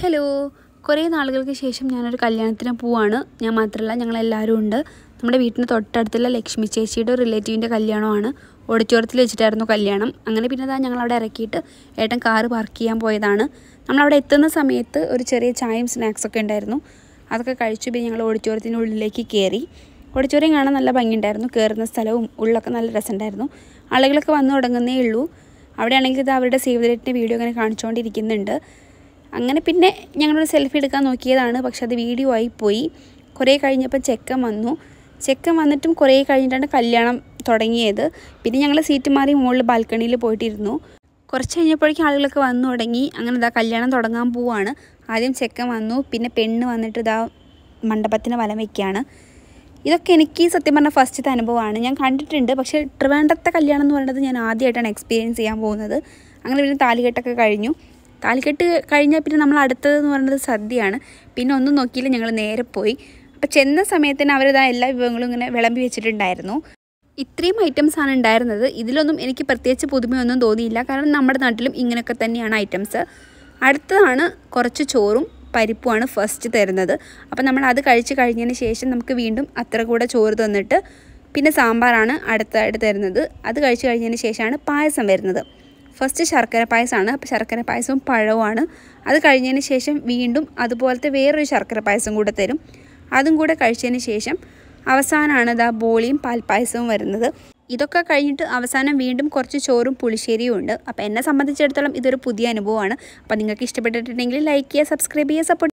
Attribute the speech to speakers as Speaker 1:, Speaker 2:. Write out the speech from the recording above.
Speaker 1: hello കുറേ നാളുകൾക്ക് ശേഷം ഞാനൊരു കല്യാണത്തിന് പോവാണ് ഞാൻ മാത്രമല്ല ഞങ്ങളെല്ലാവരും ഉണ്ട് നമ്മുടെ വീട്ടിൻ്റെ തൊട്ടടുത്തുള്ള ലക്ഷ്മി ചേച്ചിയുടെ റിലേറ്റീവിൻ്റെ കല്യാണമാണ് ഓഡിറ്റോറിയത്തിൽ വെച്ചിട്ടായിരുന്നു കല്യാണം അങ്ങനെ പിന്നെ ഞങ്ങൾ ഞങ്ങളവിടെ ഇറക്കിയിട്ട് ഏട്ടൻ കാറ് പാർക്ക് ചെയ്യാൻ പോയതാണ് നമ്മളവിടെ എത്തുന്ന സമയത്ത് ഒരു ചെറിയ ചായയും സ്നാക്സൊക്കെ ഉണ്ടായിരുന്നു അതൊക്കെ കഴിച്ചു പിന്നെ ഞങ്ങൾ ഓഡിറ്റോറിയത്തിൻ്റെ ഉള്ളിലേക്ക് കയറി ഓഡിറ്റോറിയം കാണാൻ നല്ല ഭംഗിയുണ്ടായിരുന്നു കയറുന്ന സ്ഥലവും ഉള്ളൊക്കെ നല്ല രസമുണ്ടായിരുന്നു ആളുകളൊക്കെ വന്നു തുടങ്ങുന്നേ ഉള്ളൂ അവിടെയാണെങ്കിൽ ഇത് അവരുടെ സേവ് ദ വീഡിയോ അങ്ങനെ കാണിച്ചുകൊണ്ടിരിക്കുന്നുണ്ട് അങ്ങനെ പിന്നെ ഞങ്ങളൊരു സെൽഫി എടുക്കാൻ നോക്കിയതാണ് പക്ഷെ അത് വീഡിയോ ആയി പോയി കുറേ കഴിഞ്ഞപ്പോൾ ചെക്കൻ വന്നു ചെക്കൻ വന്നിട്ടും കുറേ കഴിഞ്ഞിട്ടാണ് കല്യാണം തുടങ്ങിയത് പിന്നെ ഞങ്ങൾ സീറ്റ് മാറി മുകളിൽ ബാൽക്കണിയിൽ പോയിട്ടിരുന്നു കുറച്ച് കഴിഞ്ഞപ്പോഴേക്കും ആളുകളൊക്കെ വന്നു തുടങ്ങി അങ്ങനെ ഇതാ കല്യാണം തുടങ്ങാൻ പോവാണ് ആദ്യം ചെക്കൻ വന്നു പിന്നെ പെണ്ണ് വന്നിട്ട് ഇതാ മണ്ഡപത്തിന് വലം വയ്ക്കുകയാണ് ഇതൊക്കെ എനിക്ക് സത്യം പറഞ്ഞാൽ ഫസ്റ്റത്തെ അനുഭവമാണ് ഞാൻ കണ്ടിട്ടുണ്ട് പക്ഷേ ട്രിവാൻഡത്തെ കല്യാണം എന്ന് പറയുന്നത് ഞാൻ ആദ്യമായിട്ടാണ് എക്സ്പീരിയൻസ് ചെയ്യാൻ പോകുന്നത് അങ്ങനെ പിന്നെ താലികെട്ടൊക്കെ കഴിഞ്ഞു താലിക്കെട്ട് കഴിഞ്ഞാൽ പിന്നെ നമ്മൾ അടുത്തതെന്ന് പറയുന്നത് സദ്യയാണ് പിന്നെ ഒന്നും നോക്കിയില്ല ഞങ്ങൾ നേരെ പോയി അപ്പം ചെന്ന സമയത്തിന് അവരിതാ എല്ലാ വിഭവങ്ങളും ഇങ്ങനെ വിളമ്പി വെച്ചിട്ടുണ്ടായിരുന്നു ഇത്രയും ഐറ്റംസ് ആണ് ഉണ്ടായിരുന്നത് ഇതിലൊന്നും എനിക്ക് പ്രത്യേകിച്ച് പുതുമയൊന്നും തോന്നിയില്ല കാരണം നമ്മുടെ നാട്ടിലും ഇങ്ങനെയൊക്കെ തന്നെയാണ് ഐറ്റംസ് അടുത്തതാണ് കുറച്ച് ചോറും പരിപ്പുമാണ് ഫസ്റ്റ് തരുന്നത് അപ്പം നമ്മൾ അത് കഴിച്ച് കഴിഞ്ഞതിന് ശേഷം നമുക്ക് വീണ്ടും അത്ര കൂടെ ചോറ് തന്നിട്ട് പിന്നെ സാമ്പാറാണ് അടുത്തായിട്ട് തരുന്നത് അത് കഴിച്ച് കഴിഞ്ഞതിന് ശേഷമാണ് പായസം വരുന്നത് ഫസ്റ്റ് ശർക്കര പായസമാണ് അപ്പോൾ ശർക്കര പായസവും പഴവുമാണ് അത് കഴിഞ്ഞതിന് ശേഷം വീണ്ടും അതുപോലത്തെ വേറൊരു ശർക്കര പായസം കൂടെ തരും അതും കൂടെ കഴിച്ചതിന് ശേഷം അവസാനമാണ് ഇതാ ബോളിയും പാൽപ്പായസവും വരുന്നത് ഇതൊക്കെ കഴിഞ്ഞിട്ട് അവസാനം വീണ്ടും കുറച്ച് ചോറും പുളിശ്ശേരിയും ഉണ്ട് അപ്പോൾ എന്നെ സംബന്ധിച്ചിടത്തോളം ഇതൊരു പുതിയ അനുഭവമാണ് അപ്പോൾ നിങ്ങൾക്ക് ഇഷ്ടപ്പെട്ടിട്ടുണ്ടെങ്കിൽ ലൈക്ക് ചെയ്യുക സബ്സ്ക്രൈബ് ചെയ്യുക സപ്പോർട്ട്